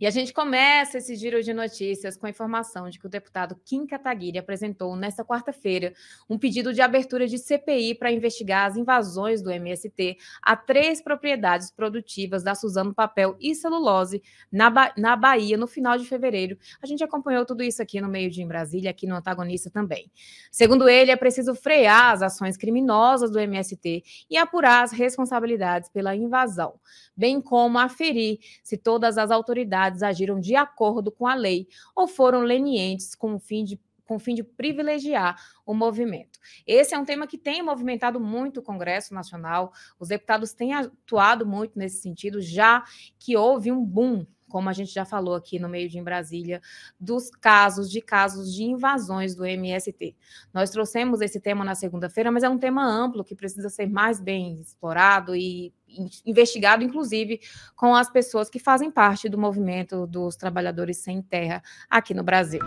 E a gente começa esse giro de notícias com a informação de que o deputado Kim Kataguiri apresentou nesta quarta-feira um pedido de abertura de CPI para investigar as invasões do MST a três propriedades produtivas da Suzano Papel e Celulose na, ba na Bahia no final de fevereiro. A gente acompanhou tudo isso aqui no Meio de em Brasília, aqui no Antagonista também. Segundo ele, é preciso frear as ações criminosas do MST e apurar as responsabilidades pela invasão, bem como aferir se todas as autoridades autoridades agiram de acordo com a lei ou foram lenientes com o fim de com o fim de privilegiar o movimento. Esse é um tema que tem movimentado muito o Congresso Nacional, os deputados têm atuado muito nesse sentido, já que houve um boom como a gente já falou aqui no meio de em Brasília, dos casos de casos de invasões do MST. Nós trouxemos esse tema na segunda-feira, mas é um tema amplo que precisa ser mais bem explorado e investigado, inclusive, com as pessoas que fazem parte do movimento dos trabalhadores sem terra aqui no Brasil.